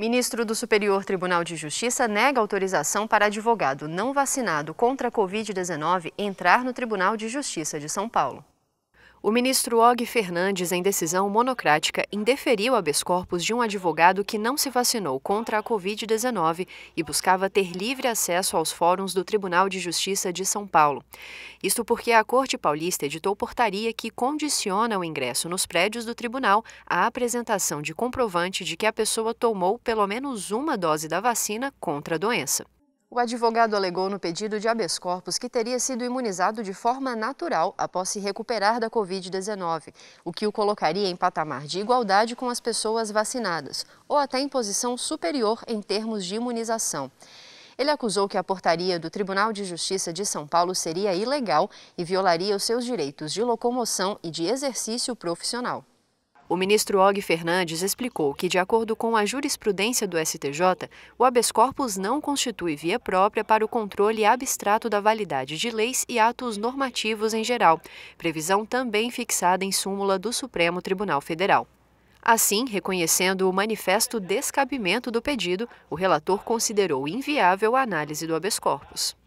Ministro do Superior Tribunal de Justiça nega autorização para advogado não vacinado contra a Covid-19 entrar no Tribunal de Justiça de São Paulo. O ministro Og Fernandes, em decisão monocrática, indeferiu habeas corpus de um advogado que não se vacinou contra a Covid-19 e buscava ter livre acesso aos fóruns do Tribunal de Justiça de São Paulo. Isto porque a Corte Paulista editou portaria que condiciona o ingresso nos prédios do tribunal à apresentação de comprovante de que a pessoa tomou pelo menos uma dose da vacina contra a doença. O advogado alegou no pedido de habeas corpus que teria sido imunizado de forma natural após se recuperar da Covid-19, o que o colocaria em patamar de igualdade com as pessoas vacinadas, ou até em posição superior em termos de imunização. Ele acusou que a portaria do Tribunal de Justiça de São Paulo seria ilegal e violaria os seus direitos de locomoção e de exercício profissional. O ministro Og Fernandes explicou que, de acordo com a jurisprudência do STJ, o habeas corpus não constitui via própria para o controle abstrato da validade de leis e atos normativos em geral, previsão também fixada em súmula do Supremo Tribunal Federal. Assim, reconhecendo o manifesto descabimento do pedido, o relator considerou inviável a análise do habeas corpus.